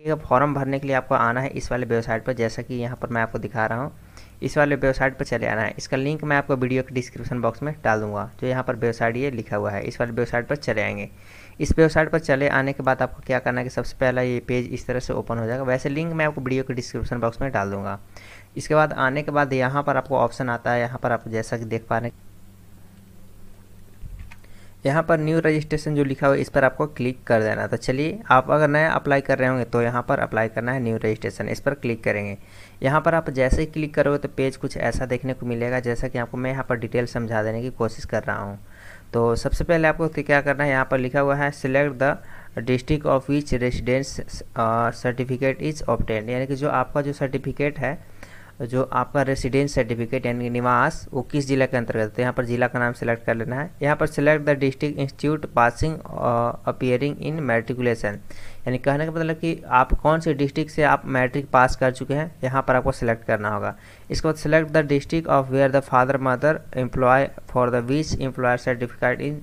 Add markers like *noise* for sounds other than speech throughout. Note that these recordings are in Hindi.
का फॉर्म भरने के लिए आपको आना है इस वाले वेबसाइट पर जैसा कि यहाँ पर मैं आपको दिखा रहा हूँ इस वाले वेबसाइट पर चले आना है इसका लिंक मैं आपको वीडियो के डिस्क्रिप्शन बॉक्स में डाल दूंगा जो यहाँ पर वेबसाइट ये लिखा हुआ है इस वाले वेबसाइट पर चले आएंगे इस वेबसाइट पर चले आने के बाद आपको क्या करना है कि सबसे पहला ये पेज इस तरह से ओपन हो जाएगा वैसे लिंक मैं आपको वीडियो के डिस्क्रिप्शन बॉक्स में डाल दूँगा इसके बाद आने के बाद यहाँ पर आपको ऑप्शन आता है यहाँ पर आप जैसा कि देख पा रहे हैं यहाँ पर न्यू रजिस्ट्रेशन जो लिखा हुआ है इस पर आपको क्लिक कर देना तो चलिए आप अगर नया अप्लाई कर रहे होंगे तो यहाँ पर अप्लाई करना है न्यू रजिस्ट्रेशन इस पर क्लिक करेंगे यहाँ पर आप जैसे ही क्लिक करोगे तो पेज कुछ ऐसा देखने को मिलेगा जैसा कि आपको मैं यहाँ पर डिटेल समझा देने की कोशिश कर रहा हूँ तो सबसे पहले आपको क्या करना है यहाँ पर लिखा हुआ है select the district of which residence certificate is obtained यानी कि जो आपका जो सर्टिफिकेट है जो आपका रेसिडेंस सर्टिफिकेट यानी निवास वो किस जिला के अंतर्गत है यहाँ पर जिला का नाम सेलेक्ट कर लेना है यहाँ पर select the district institute passing appearing in matriculation यानी कहने का मतलब कि आप कौन से डिस्ट्रिक्ट से आप मैट्रिक पास कर चुके हैं यहाँ पर आपको सेलेक्ट करना होगा इसके बाद select the district of where the father mother employ for the which employ certificate in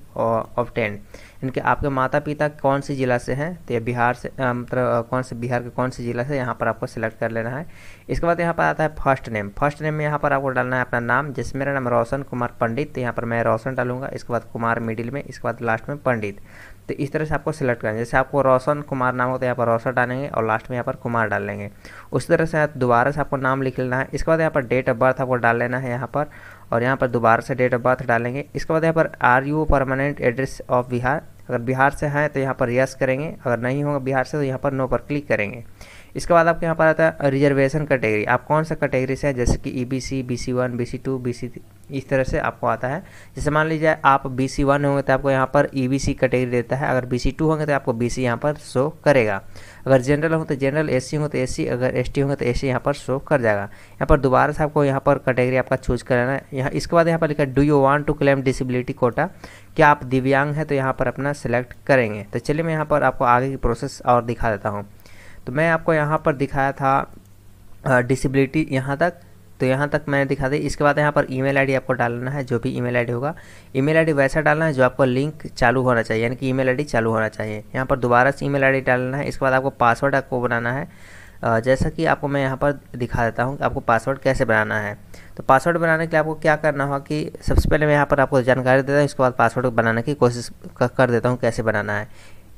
ten इनके आपके माता पिता कौन से ज़िला से हैं तो ये बिहार से मतलब कौन से बिहार के कौन से ज़िला से यहाँ पर आपको सिलेक्ट कर लेना है इसके बाद यहाँ पर आता है फर्स्ट नेम फर्स्ट नेम में यहाँ पर आपको डालना है अपना नाम जैसे मेरा नाम रोशन कुमार पंडित तो यहाँ पर मैं रोशन डालूंगा इसके बाद कुमार मिडिल में इसके बाद लास्ट में पंडित तो इस तरह से आपको सिलेक्ट करना है जैसे आपको रोशन कुमार नाम हो तो यहाँ पर रोशन डालेंगे और लास्ट में यहाँ पर कुमार डाल लेंगे उसी तरह से दोबारा से आपको नाम लिख लेना है इसके बाद यहाँ पर डेट ऑफ बर्थ आपको डाल लेना है यहाँ पर और यहाँ पर दोबारा से डेट ऑफ बर्थ डालेंगे इसके बाद यहाँ पर are you permanent address of Bihar अगर बिहार से हैं तो यहाँ पर यस करेंगे अगर नहीं होगा बिहार से तो यहाँ पर नो पर क्लिक करेंगे इसके बाद आपके यहाँ पर आता है रिजर्वेशन कैटेगरी आप कौन सा कैटेगरी से हैं जैसे कि E B C B C one B C two B C इस तरह से आपको आता है जैसे मान लीजिए आप बी सी वन होंगे तो आपको यहाँ पर ई बी सी कैटेगरी देता है अगर बी सी टू होंगे तो आपको बी सी यहाँ पर शो करेगा अगर जनरल तो तो होंगे तो जनरल एस सी होंगे तो एस सी अगर एस टी होंगे तो एस सी यहाँ पर शो कर जाएगा यहाँ पर दोबारा से आपको यहाँ पर कैटेगरी आपका चूज कराना है यहाँ इसके बाद यहाँ पर लिखा do you want to claim disability quota क्या आप दिव्यांग हैं तो यहाँ पर अपना सेलेक्ट करेंगे तो चलिए मैं यहाँ पर आपको आगे की प्रोसेस और दिखा देता हूँ तो मैं आपको यहाँ पर दिखाया था डिसबिलिटी यहाँ तक तो यहाँ तक मैंने दिखा दी इसके बाद यहाँ पर ईमेल आईडी आपको डालना है जो भी ईमेल आईडी होगा ईमेल आईडी वैसा डालना है जो आपको लिंक चालू होना चाहिए यानी कि ईमेल आईडी चालू होना चाहिए यहाँ पर दोबारा से ईमेल आईडी डालना है इसके बाद आपको पासवर्ड आपको बनाना है जैसा कि आपको मैं यहाँ पर दिखा देता हूँ कि आपको पासवर्ड कैसे बनाना है तो पासवर्ड बनाने के लिए आपको क्या करना होगा कि सबसे पहले मैं यहाँ पर आपको जानकारी देता हूँ इसके बाद पासवर्ड बनाने की कोशिश कर देता हूँ कैसे बनाना है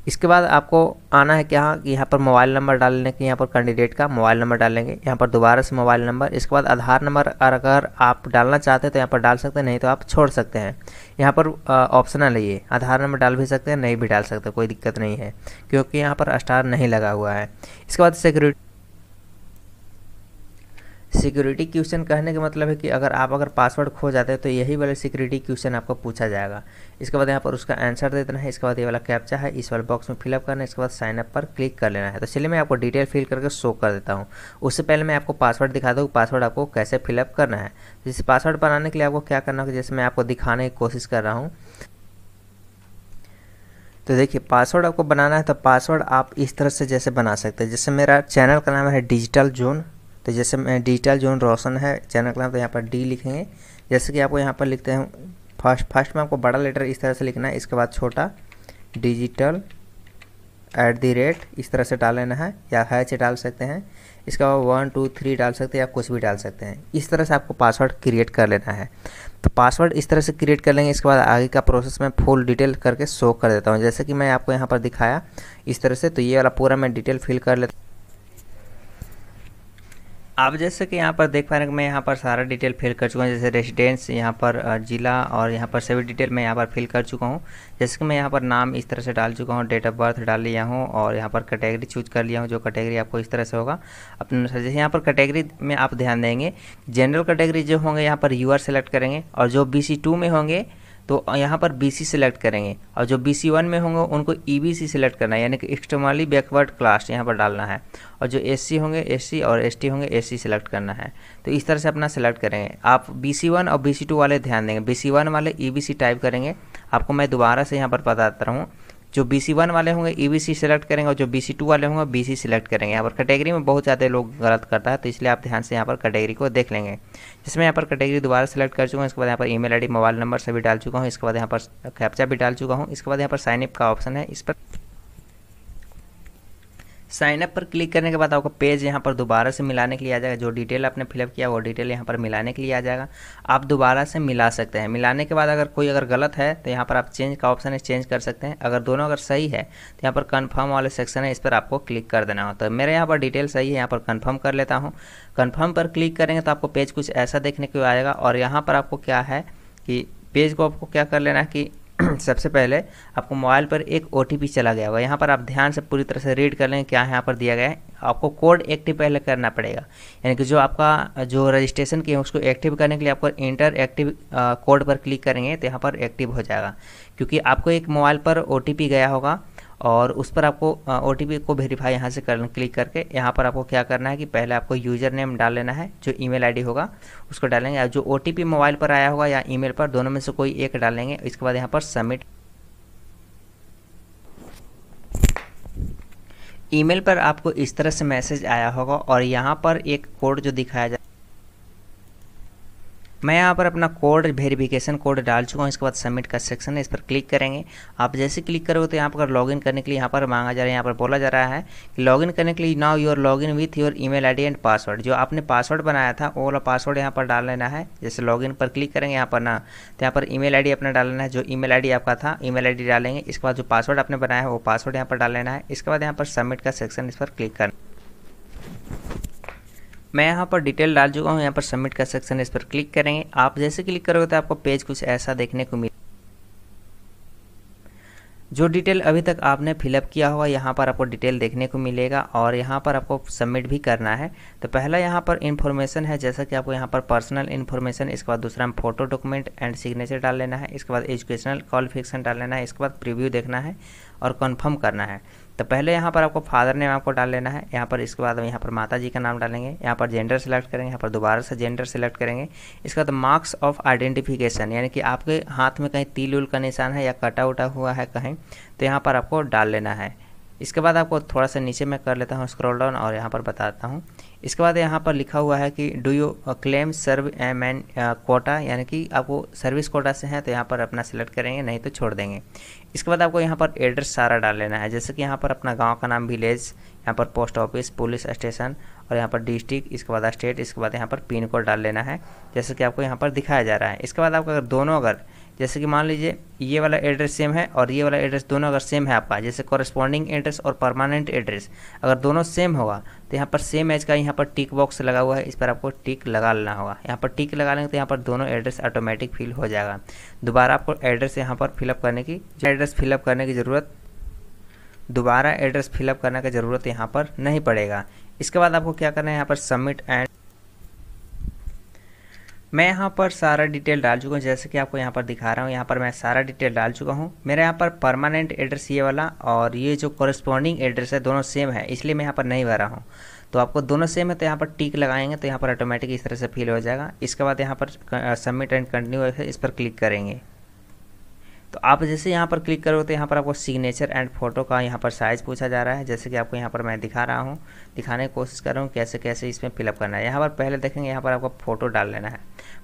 इसके बाद आपको आना है क्या कि यहाँ पर मोबाइल नंबर डालने के यहाँ पर कैंडिडेट का मोबाइल नंबर डालेंगे यहाँ पर दोबारा से मोबाइल नंबर इसके बाद आधार नंबर अगर आप डालना चाहते हैं तो यहाँ पर डाल सकते हैं नहीं तो आप छोड़ सकते हैं यहाँ पर ऑप्शनल है ये आधार नंबर डाल भी सकते हैं नहीं भी डाल सकते कोई दिक्कत नहीं है क्योंकि यहाँ पर स्टार नहीं लगा हुआ है इसके बाद सिक्योरिटी सिक्योरिटी क्वेश्चन कहने का मतलब है कि अगर आप अगर पासवर्ड खो जाते हैं तो यही वाला सिक्योरिटी क्वेश्चन आपको पूछा जाएगा इसके बाद यहाँ पर उसका आंसर दे देना है इसके बाद ये वाला कैप्चा है इस वाले बॉक्स में फिलअप करना है इसके बाद साइनअप पर क्लिक कर लेना है तो चलिए मैं आपको डिटेल फिल करके शो कर देता हूँ उससे पहले मैं आपको पासवर्ड दिखा दूँ पासवर्ड आपको कैसे फिलअप करना है जैसे पासवर्ड बनाने के लिए आपको क्या करना होगा जैसे मैं आपको दिखाने की कोशिश कर रहा हूँ तो देखिए पासवर्ड आपको बनाना है तो पासवर्ड आप इस तरह से जैसे बना सकते हैं जैसे मेरा चैनल का नाम है डिजिटल जोन तो जैसे मैं डिजिटल जोन रोशन है चैनल का नाम तो यहाँ पर डी लिखेंगे जैसे कि आपको यहाँ पर लिखते हैं फर्स्ट फर्स्ट में आपको बड़ा लेटर इस तरह से लिखना है इसके बाद छोटा डिजिटल एट दी रेट इस तरह से डाल लेना है या हैच डाल सकते हैं इसके बाद वन टू थ्री डाल सकते हैं या कुछ भी डाल सकते हैं इस तरह से आपको पासवर्ड क्रिएट कर लेना है तो पासवर्ड इस तरह से क्रिएट कर लेंगे इसके बाद आगे का प्रोसेस मैं फुल डिटेल करके शो कर देता हूँ जैसे कि मैं आपको यहाँ पर दिखाया इस तरह से तो ये वाला पूरा मैं डिटेल फिल कर लेता आप जैसे कि यहाँ पर देख पा रहे हैं मैं यहाँ पर सारा डिटेल फिल कर चुका हूँ जैसे रेसिडेंस यहाँ पर ज़िला और यहाँ पर सभी डिटेल मैं यहाँ पर फिल कर चुका हूँ जैसे कि मैं यहाँ पर नाम इस तरह से डाल चुका हूँ डेट ऑफ बर्थ डाल लिया हूँ और यहाँ पर कैटेगरी चूज कर लिया हूँ जो कैटेगरी आपको इस तरह से होगा अपने अनुसार जैसे यहाँ पर कैटेगरी में आप ध्यान देंगे जनरल कैटेगरी जो होंगे यहाँ पर यूआर सेलेक्ट करेंगे और जो बी में होंगे तो यहाँ पर बी सी सेलेक्ट करेंगे और जो बी सी वन में होंगे उनको ई बी सी सेलेक्ट करना है यानी कि एक्सटर्नली बैकवर्ड क्लास यहाँ पर डालना है और जो एस सी होंगे एस सी और एस टी होंगे एस सी सेलेक्ट करना है तो इस तरह से अपना सेलेक्ट करेंगे आप बी सी वन और बी सी टू वाले ध्यान देंगे बी सी वन वाले ई बी सी टाइप करेंगे आपको मैं दोबारा से यहाँ पर बताता रहूँ जो बी सी वन वाले होंगे ई बी सी सेलेक्ट करेंगे और जो बी सी टू वाले होंगे बी सी सिलेक्ट करेंगे यहाँ पर कैटेगरी में बहुत ज़्यादा लोग गलत करता है तो इसलिए आप ध्यान से यहाँ पर कैटेगरी को देख लेंगे जिसमें यहाँ पर कैटेगरी दोबारा सेलेक्ट कर चुका हूँ इसके बाद यहाँ पर email I D mobile number सभी डाल चुका हूँ इसके बाद यहाँ पर कैप्चा भी डाल चुका हूँ इसके बाद यहाँ पर साइनअप का ऑप्शन है इस पर साइनअप पर क्लिक करने के बाद आपका पेज यहाँ पर दोबारा से मिलाने के लिए आ जाएगा जो डिटेल आपने फिलअप किया वो डिटेल यहाँ पर मिलाने के लिए आ जाएगा आप दोबारा से मिला सकते हैं मिलाने के बाद अगर कोई अगर गलत है तो यहाँ पर आप चेंज का ऑप्शन है चेंज कर सकते हैं अगर दोनों अगर सही है तो यहाँ पर कन्फर्म वाले सेक्शन है इस पर आपको क्लिक कर देना हो तो मेरे यहाँ पर डिटेल सही है यहाँ पर कन्फर्म कर लेता हूँ कन्फर्म पर क्लिक करेंगे तो आपको पेज कुछ ऐसा देखने को आएगा और यहाँ पर आपको क्या है कि पेज को आपको क्या कर लेना है कि *clears throat* सबसे पहले आपको मोबाइल पर एक ओ चला गया होगा यहाँ पर आप ध्यान से पूरी तरह से रीड कर लें क्या यहाँ पर दिया गया है आपको कोड एक्टिव पहले करना पड़ेगा यानी कि जो आपका जो रजिस्ट्रेशन किया उसको एक्टिव करने के लिए आपको इंटर एक्टिव कोड पर क्लिक करेंगे तो यहाँ पर एक्टिव हो जाएगा क्योंकि आपको एक मोबाइल पर ओ गया होगा और उस पर आपको ओ को वेरीफाई यहाँ से कर क्लिक करके यहाँ पर आपको क्या करना है कि पहले आपको यूज़र नेम डाल लेना है जो ईमेल आईडी होगा उसको डालेंगे जो ओ मोबाइल पर आया होगा या ईमेल पर दोनों में से कोई एक डालेंगे इसके बाद यहाँ पर सबमिट ईमेल पर आपको इस तरह से मैसेज आया होगा और यहाँ पर एक कोड जो दिखाया जाए मैं यहाँ पर अपना कोड वेरिफिकेशन कोड डाल चुका हूँ इसके बाद सबमिट का सेक्शन है इस पर क्लिक करेंगे आप जैसे क्लिक करोगे तो यहाँ पर लॉगिन करने के लिए यहाँ पर मांगा जा रहा है यहाँ पर बोला जा रहा है कि लॉगिन करने के लिए now your login with your email ID and password जो आपने पासवर्ड बनाया था वो वाला पासवर्ड यहाँ पर डाल लेना है जैसे लॉगिन पर क्लिक करेंगे यहाँ पर ना तो यहाँ पर आई डी अपना डाल लेना है जो आई डी आपका था आई डी डालेंगे इसके बाद जो पासवर्ड आपने बनाया है वो पासवर्ड यहाँ पर डाल लेना है इसके बाद यहाँ पर सबमिट का सेक्शन इस पर क्लिक करना मैं यहाँ पर डिटेल डाल चुका हूँ यहाँ पर सबमिट का सेक्शन है इस पर क्लिक करेंगे आप जैसे क्लिक करोगे तो आपको पेज कुछ ऐसा देखने को मिले जो डिटेल अभी तक आपने फिलअप किया होगा यहाँ पर आपको डिटेल देखने को मिलेगा और यहाँ पर आपको सबमिट भी करना है तो पहला यहाँ पर इन्फॉर्मेशन है जैसा कि आपको यहाँ पर पर्सनल इन्फॉर्मेशन इसके बाद दूसरा में फोटो डॉक्यूमेंट एंड सिग्नेचर डाल लेना है इसके बाद एजुकेशनल क्वालिफिकेशन डाल लेना है इसके बाद प्रिव्यू देखना है और कन्फर्म करना है तो पहले यहाँ पर आपको फादर नेम आपको डाल लेना है यहाँ पर इसके बाद यहाँ पर माता जी का नाम डालेंगे यहाँ पर जेंडर सेलेक्ट करेंगे यहाँ पर दोबारा से जेंडर सेलेक्ट करेंगे इसके बाद मार्क्स ऑफ आइडेंटिफिकेशन यानी कि आपके हाथ में कहीं तिल उल का निशान है या कटा उटा हुआ है कहीं तो यहाँ पर आपको डाल लेना है इसके बाद आपको थोड़ा सा नीचे मैं कर लेता हूँ स्क्रॉल डाउन और यहाँ पर बताता हूँ इसके बाद यहाँ पर लिखा हुआ है कि do you claim servicemen quota यानी कि आपको सर्विस कोटा से हैं तो यहाँ पर अपना सिलेक्ट करेंगे नहीं तो छोड़ देंगे इसके बाद आपको यहाँ पर एड्रेस सारा डाल लेना है जैसे कि यहाँ पर अपना गाँव का नाम विलेज यहाँ पर पोस्ट ऑफिस पुलिस स्टेशन और यहाँ पर डिस्ट्रिक्ट इसके बाद स्टेट इसके बाद यहाँ पर पिन कोड डाल लेना है जैसे कि आपको यहाँ पर दिखाया जा रहा है इसके बाद आपको अगर दोनों अगर जैसे कि मान लीजिए ये वाला एड्रेस सेम है और ये वाला एड्रेस दोनों अगर सेम है आपका जैसे कॉरेस्पॉन्डिंग एड्रेस और परमानेंट एड्रेस अगर दोनों सेम होगा तो यहाँ पर सेम एज का यहाँ पर टिक बॉक्स लगा हुआ है इस पर आपको टिक लगा लेना होगा यहाँ पर टिक लगा लेंगे तो यहाँ पर दोनों एड्रेस ऑटोमेटिक फिल हो जाएगा दोबारा आपको एड्रेस यहाँ पर फिलअप करने की एड्रेस फिलअप करने की ज़रूरत दोबारा एड्रेस फिलअप करने की ज़रूरत यहाँ पर नहीं पड़ेगा इसके बाद आपको क्या करना है यहाँ पर सबमिट एंड मैं यहाँ पर सारा डिटेल डाल चुका हूँ जैसे कि आपको यहाँ पर दिखा रहा हूँ यहाँ पर मैं सारा डिटेल डाल चुका हूँ मेरा यहाँ पर परमानेंट एड्रेस ये वाला और ये जो कॉरेस्पॉन्डिंग एड्रेस है दोनों सेम है इसलिए मैं यहाँ पर नहीं भरा हूँ तो आपको दोनों सेम है तो यहाँ पर टिक लगाएंगे तो यहाँ पर ऑटोमेटिक इस तरह से फिल हो जाएगा इसके बाद यहाँ पर सबमिट एंड कंटिन्यू इस पर क्लिक करेंगे तो आप जैसे यहाँ पर क्लिक करोगे तो यहाँ पर आपको सिग्नेचर एंड फोटो का यहाँ पर साइज़ पूछा जा रहा है जैसे कि आपको यहाँ पर मैं दिखा रहा हूँ दिखाने की कोशिश कर रहा हूँ कैसे कैसे इसमें फिलअप करना है यहाँ पर पहले देखेंगे यहाँ पर आपको फ़ोटो डाल लेना है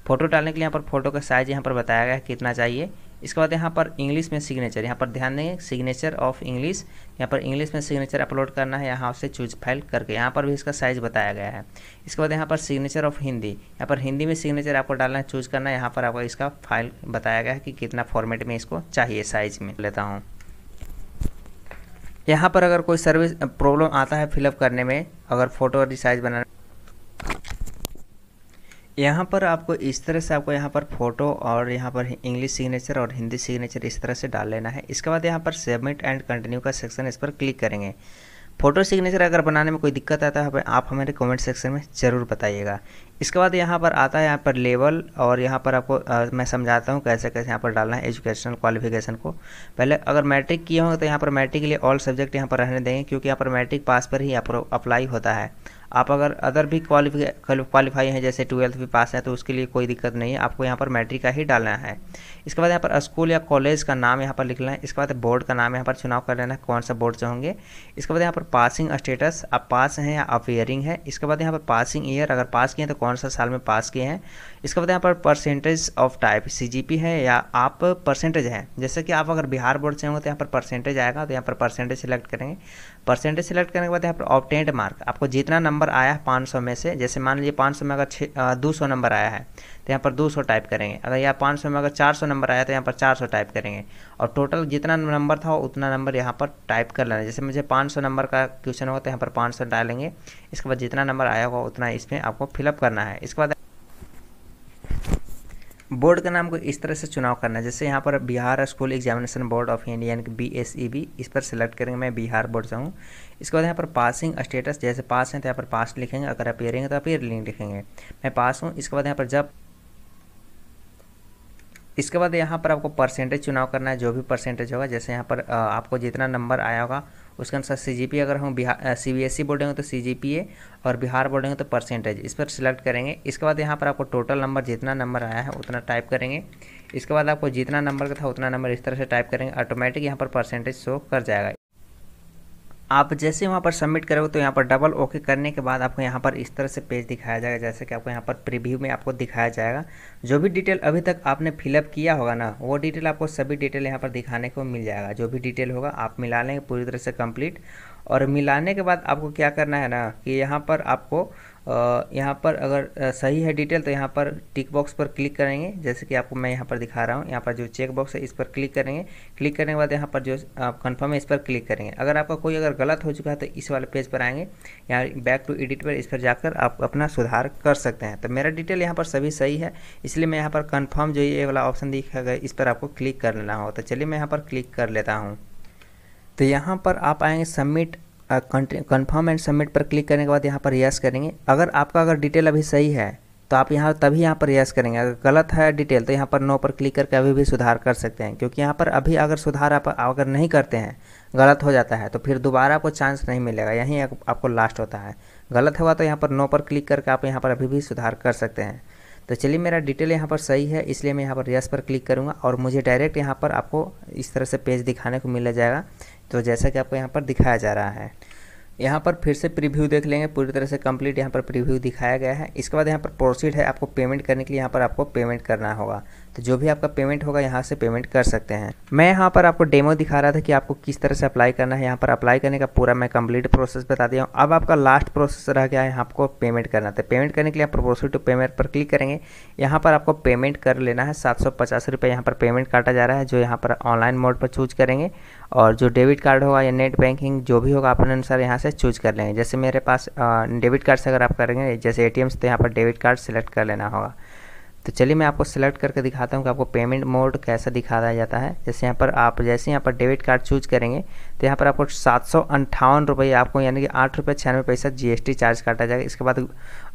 फोटो डालने के लिए यहाँ पर फोटो का साइज़ यहाँ पर बताया गया है कितना चाहिए इसके बाद यहाँ पर इंग्लिश में सिग्नेचर यहाँ पर ध्यान देंगे सिग्नेचर ऑफ इंग्लिश यहाँ पर इंग्लिश में सिग्नेचर अपलोड करना है यहाँ से चूज फाइल करके यहाँ पर भी इसका साइज़ बताया गया है इसके बाद यहाँ पर सिग्नेचर ऑफ हिंदी यहाँ पर हिंदी में सिग्नेचर आपको डालना है चूज करना है यहाँ पर आपको इसका फाइल बताया गया है कि कितना फॉर्मेट में इसको चाहिए साइज़ में लेता हूँ यहाँ पर अगर कोई सर्विस प्रॉब्लम आता है फिलअप करने में अगर फ़ोटो और साइज़ बनाने यहाँ पर आपको इस तरह से आपको यहाँ पर फोटो और यहाँ पर इंग्लिश सिग्नेचर और हिंदी सिग्नेचर इस तरह से डाल लेना है इसके बाद यहाँ पर सबमिट एंड कंटिन्यू का सेक्शन इस पर क्लिक करेंगे फोटो सिग्नेचर अगर बनाने में कोई दिक्कत आता है आप हमारे कमेंट सेक्शन में ज़रूर बताइएगा इसके बाद यहाँ पर आता है यहाँ पर लेवल और यहाँ पर आपको आ, मैं समझाता हूँ कैसे कैसे यहाँ पर डालना है एजुकेशनल क्वालिफिकेशन को पहले अगर मैट्रिक किए होंगे तो यहाँ पर मैट्रिक के लिए ऑल सब्जेक्ट यहाँ पर रहने देंगे क्योंकि यहाँ पर मैट्रिक पास पर ही अप्लाई होता है आप अगर अदर भी क्वालिफाई क्वालिफाई हैं जैसे ट्वेल्थ भी पास है तो उसके लिए कोई दिक्कत नहीं है आपको यहाँ पर मैट्रिक का ही डालना है इसके बाद यहाँ पर स्कूल या कॉलेज का नाम यहाँ पर लिखना है इसके बाद बोर्ड का नाम यहाँ पर चुनाव कर लेना है कौन सा बोर्ड से होंगे इसके बाद यहाँ पर पासिंग स्टेटस आप पास हैं या अपेयरिंग है इसके बाद यहाँ पर पासिंग ईयर अगर पास किए हैं तो कौन सा साल में पास किए हैं इसके बाद यहाँ पर परसेंटेज ऑफ टाइप सी है या आप परसेंटेज हैं जैसे कि आप अगर बिहार बोर्ड से होंगे तो यहाँ पर परसेंटेज आएगा तो यहाँ पर परसेंटेज सेलेक्ट करेंगे परसेंटेज सेलेक्ट करने के बाद यहाँ पर ऑप्टेंट मार्क आपको जितना नंबर आया है पाँच में से जैसे मान लीजिए पाँच में अगर दो सौ नंबर आया है तो यहाँ पर 200 टाइप करेंगे अगर यहाँ पाँच में अगर 400 नंबर आया तो यहाँ पर 400 टाइप करेंगे और टोटल जितना नंबर था उतना नंबर यहाँ पर टाइप कर लेना जैसे मुझे 500 नंबर का क्वेश्चन होगा तो यहाँ पर 500 डालेंगे इसके बाद जितना नंबर आया होगा उतना इसमें आपको फिलअप करना है इसके बाद बोर्ड का नाम को इस तरह से चुनाव करना है जैसे यहाँ पर Bihar school examination board of India यानी बी एस ई बी इस पर सेलेक्ट करेंगे मैं बिहार बोर्ड जाऊँ इसके बाद यहाँ पर पासिंग स्टेटस जैसे पास हैं तो यहाँ पर पास लिखेंगे अगर अपेयरिंग है तो अपेयरिंग लिखेंगे मैं पास हूँ इसके बाद यहाँ पर जब इसके बाद यहाँ पर आपको परसेंटेज चुनाव करना है जो भी परसेंटेज होगा जैसे यहाँ पर आपको जितना नंबर आया होगा उसके अनुसार सी अगर हम Bihar C B S E e board होंगे तो सी और बिहार बोर्ड होंगे तो परसेंटेज इस पर सिलेक्ट करेंगे इसके बाद यहाँ पर आपको टोटल नंबर जितना नंबर आया है उतना टाइप करेंगे इसके बाद आपको जितना नंबर का था उतना नंबर इस तरह से टाइप करेंगे ऑटोमेटिक यहाँ पर परसेंटेज शो कर जाएगा आप जैसे वहाँ पर सबमिट करोगे तो यहाँ पर डबल ओके करने के बाद आपको यहाँ पर इस तरह से पेज दिखाया जाएगा जैसे कि आपको यहाँ पर प्रीव्यू में आपको दिखाया जाएगा जो भी डिटेल अभी तक आपने फिलअप किया होगा ना वो डिटेल आपको सभी डिटेल यहाँ पर दिखाने को मिल जाएगा जो भी डिटेल होगा आप मिला लेंगे पूरी तरह से कम्प्लीट और मिलाने के बाद आपको क्या करना है ना कि यहाँ पर आपको यहाँ पर अगर सही है डिटेल तो यहाँ पर टिक बॉक्स पर क्लिक करेंगे जैसे कि आपको मैं यहाँ पर दिखा रहा हूँ यहाँ पर जो चेक बॉक्स है इस पर क्लिक करेंगे क्लिक करने के बाद यहाँ पर जो कन्फर्म है इस पर क्लिक करेंगे अगर आपका कोई अगर गलत हो चुका है तो इस वाले पेज पर आएंगे यहाँ बैक टू एडिट पर इस पर जाकर आप अपना सुधार कर सकते हैं तो मेरा डिटेल यहाँ पर सभी सही है इसलिए मैं यहाँ पर कन्फर्म जो ये वाला ऑप्शन दिखा गया इस पर आपको क्लिक कर लेना हो तो चलिए मैं यहाँ पर क्लिक कर लेता हूँ तो यहाँ पर आप आएंगे सबमिट कन्फर्म एंड सबमिट पर क्लिक करने के बाद यहाँ पर यस करेंगे अगर आपका अगर डिटेल अभी सही है तो आप यहाँ तभी यहाँ पर यस करेंगे अगर गलत है डिटेल तो यहाँ पर नो पर क्लिक करके अभी भी सुधार कर सकते हैं क्योंकि यहाँ पर अभी अगर सुधार आप अगर नहीं करते हैं गलत हो जाता है तो फिर दोबारा आपको चांस नहीं मिलेगा यहीं आप, आपको लास्ट होता है गलत हुआ तो यहाँ पर नो पर क्लिक करके आप यहाँ पर अभी भी सुधार कर सकते हैं तो चलिए मेरा डिटेल यहाँ पर सही है इसलिए मैं यहाँ पर यस पर क्लिक करूँगा और मुझे डायरेक्ट यहाँ पर आपको इस तरह से पेज दिखाने को मिला जाएगा तो जैसा कि आपको यहाँ पर दिखाया जा रहा है। यहाँ पर फिर से प्रीव्यू देख लेंगे पूरी तरह से कंप्लीट यहाँ पर प्रीव्यू दिखाया गया है इसके बाद यहाँ पर प्रोसीड है आपको पेमेंट करने के लिए यहाँ पर आपको पेमेंट करना होगा तो जो भी आपका पेमेंट होगा यहाँ से पेमेंट कर सकते हैं मैं यहाँ पर आपको डेमो दिखा रहा था कि आपको किस तरह से अप्लाई करना है यहाँ पर अप्लाई करने का पूरा मैं कम्प्लीट प्रोसेस बता दिया हूँ अब आपका लास्ट प्रोसेस रह गया है आपको पेमेंट करना था पेमेंट तो करने के लिए आप प्रोसीड टू पेमेंट पर क्लिक करेंगे यहाँ पर आपको पेमेंट कर लेना है सात सौ पचास रुपये यहाँ पर पेमेंट काटा जा रहा है जो यहाँ पर ऑनलाइन मोड पर चूज करेंगे और जो डेबिट कार्ड होगा या नेट बैंकिंग जो भी होगा अपने अनुसार यहाँ से से चूज कर लेंगे जैसे मेरे पास डेबिट कार्ड से अगर आप करेंगे जैसे ए टी तो यहाँ पर डेबिट कार्ड सेलेक्ट कर लेना होगा तो चलिए मैं आपको सेलेक्ट करके दिखाता हूँ कि आपको पेमेंट मोड कैसा दिखाया जाता है जैसे यहाँ पर आप जैसे यहाँ पर डेबिट कार्ड चूज करेंगे तो यहाँ पर आपको सात सौ अंठावन रुपये आपको यानी कि आठ रुपये छियानवे पैसा जी चार्ज काटा जाएगा इसके बाद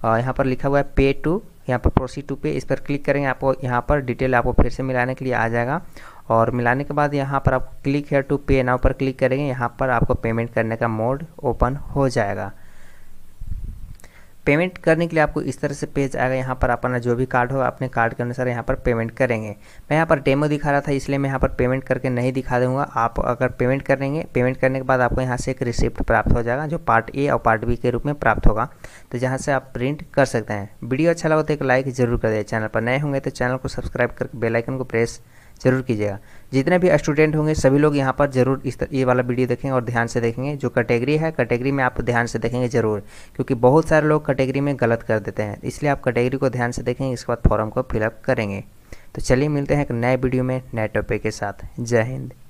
यहाँ पर लिखा हुआ है पे टू यहाँ पर प्रोसीड टू पे इस पर क्लिक करेंगे आपको यहाँ पर डिटेल आपको फिर से मिलाने के लिए आ जाएगा और मिलाने के बाद यहाँ पर आप click here to pay now पर क्लिक करेंगे यहाँ पर आपको पेमेंट करने का मोड ओपन हो जाएगा पेमेंट करने के लिए आपको इस तरह से पेज आएगा यहाँ पर अपना जो भी कार्ड हो अपने कार्ड के अनुसार यहाँ पर पेमेंट करेंगे मैं यहाँ पर डेमो दिखा रहा था इसलिए मैं यहाँ पर पेमेंट करके नहीं दिखा दूंगा आप अगर पेमेंट करेंगे पेमेंट करने के बाद आपको यहाँ से एक रिसिप्ट प्राप्त हो जाएगा जो पार्ट ए और पार्ट बी के रूप में प्राप्त होगा तो जहाँ से आप प्रिंट कर सकते हैं वीडियो अच्छा लगा तो एक लाइक जरूर कर दे चैनल पर नए होंगे तो चैनल को सब्सक्राइब करके बेलाइकन को प्रेस ज़रूर कीजिएगा जितने भी स्टूडेंट होंगे सभी लोग यहाँ पर जरूर इस ये वाला वीडियो देखेंगे और ध्यान से देखेंगे जो कैटेगरी है कैटेगरी में आप ध्यान से देखेंगे ज़रूर क्योंकि बहुत सारे लोग कैटेगरी में गलत कर देते हैं इसलिए आप कैटेगरी को ध्यान से देखेंगे इसके बाद फॉर्म को फिलअप करेंगे तो चलिए मिलते हैं एक नए वीडियो में नए टॉपिक के साथ जय हिंद